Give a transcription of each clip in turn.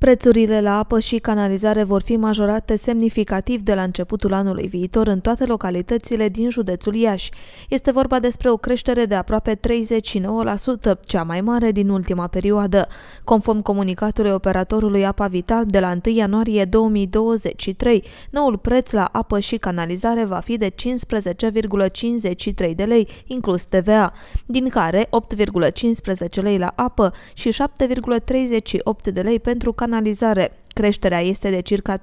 Prețurile la apă și canalizare vor fi majorate semnificativ de la începutul anului viitor în toate localitățile din județul Iași. Este vorba despre o creștere de aproape 39%, cea mai mare din ultima perioadă. Conform comunicatului operatorului Apa Vital, de la 1 ianuarie 2023, noul preț la apă și canalizare va fi de 15,53 de lei, inclus TVA, din care 8,15 lei la apă și 7,38 de lei pentru canalizare canalizare. Creșterea este de circa 39%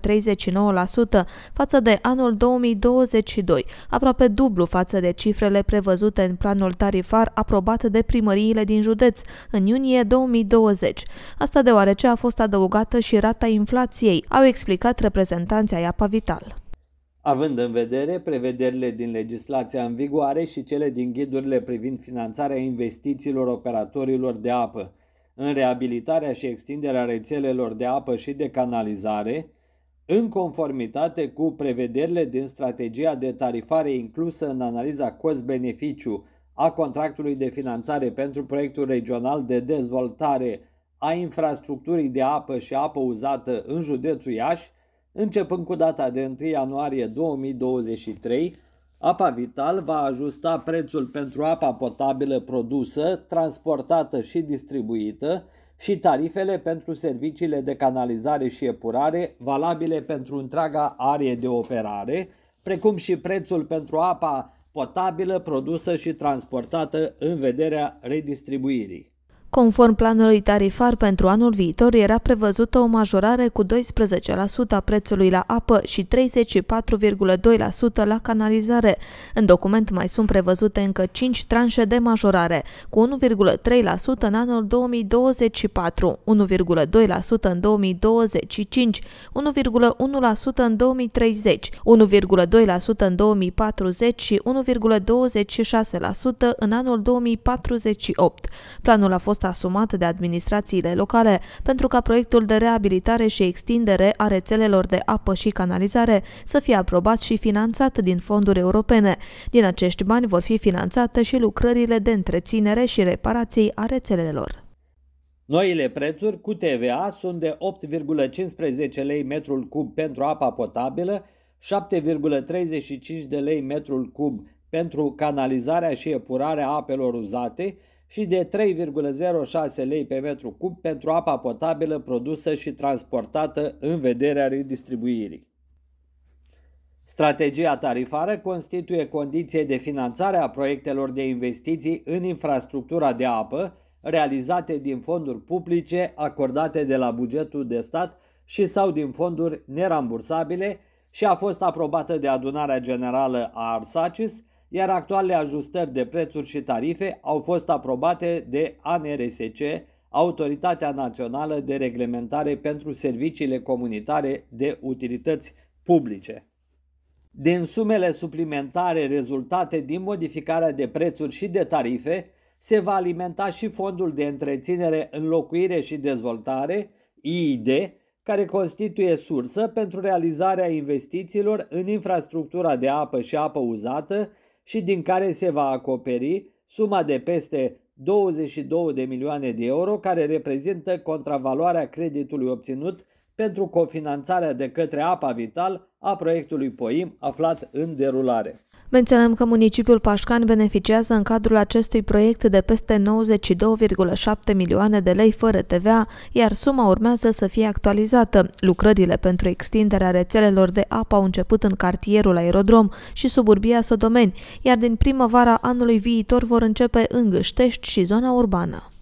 față de anul 2022, aproape dublu față de cifrele prevăzute în planul tarifar aprobat de primăriile din județ în iunie 2020. Asta deoarece a fost adăugată și rata inflației, au explicat reprezentanții AIAPA Vital. Având în vedere prevederile din legislația în vigoare și cele din ghidurile privind finanțarea investițiilor operatorilor de apă, în reabilitarea și extinderea rețelelor de apă și de canalizare, în conformitate cu prevederile din strategia de tarifare inclusă în analiza cost-beneficiu a contractului de finanțare pentru proiectul regional de dezvoltare a infrastructurii de apă și apă uzată în județul Iași, începând cu data de 1 ianuarie 2023, Apa Vital va ajusta prețul pentru apa potabilă produsă, transportată și distribuită și tarifele pentru serviciile de canalizare și epurare valabile pentru întreaga arie de operare, precum și prețul pentru apa potabilă produsă și transportată în vederea redistribuirii. Conform planului tarifar pentru anul viitor, era prevăzută o majorare cu 12% a prețului la apă și 34,2% la canalizare. În document mai sunt prevăzute încă 5 tranșe de majorare, cu 1,3% în anul 2024, 1,2% în 2025, 1,1% în 2030, 1,2% în 2040 și 1,26% în anul 2048. Planul a fost asumat de administrațiile locale pentru ca proiectul de reabilitare și extindere a rețelelor de apă și canalizare să fie aprobat și finanțat din fonduri europene. Din acești bani vor fi finanțate și lucrările de întreținere și reparații a rețelelor. Noile prețuri cu TVA sunt de 8,15 lei metrul cub pentru apa potabilă, 7,35 de lei metrul cub pentru canalizarea și epurarea apelor uzate și de 3,06 lei pe metru cub pentru apa potabilă produsă și transportată în vederea redistribuirii. Strategia tarifară constituie condiție de finanțare a proiectelor de investiții în infrastructura de apă realizate din fonduri publice acordate de la bugetul de stat și sau din fonduri nerambursabile și a fost aprobată de adunarea generală a ARSACIS iar actualele ajustări de prețuri și tarife au fost aprobate de ANRSC, Autoritatea Națională de Reglementare pentru Serviciile Comunitare de Utilități Publice. Din sumele suplimentare rezultate din modificarea de prețuri și de tarife, se va alimenta și fondul de întreținere, înlocuire și dezvoltare, IID, care constituie sursă pentru realizarea investițiilor în infrastructura de apă și apă uzată și din care se va acoperi suma de peste 22 de milioane de euro care reprezintă contravaloarea creditului obținut pentru cofinanțarea de către APA Vital a proiectului POIM aflat în derulare. Menționăm că municipiul Pașcan beneficiază în cadrul acestui proiect de peste 92,7 milioane de lei fără TVA, iar suma urmează să fie actualizată. Lucrările pentru extinderea rețelelor de apă au început în cartierul Aerodrom și suburbia Sodomeni, iar din primăvara anului viitor vor începe în Gâștești și zona urbană.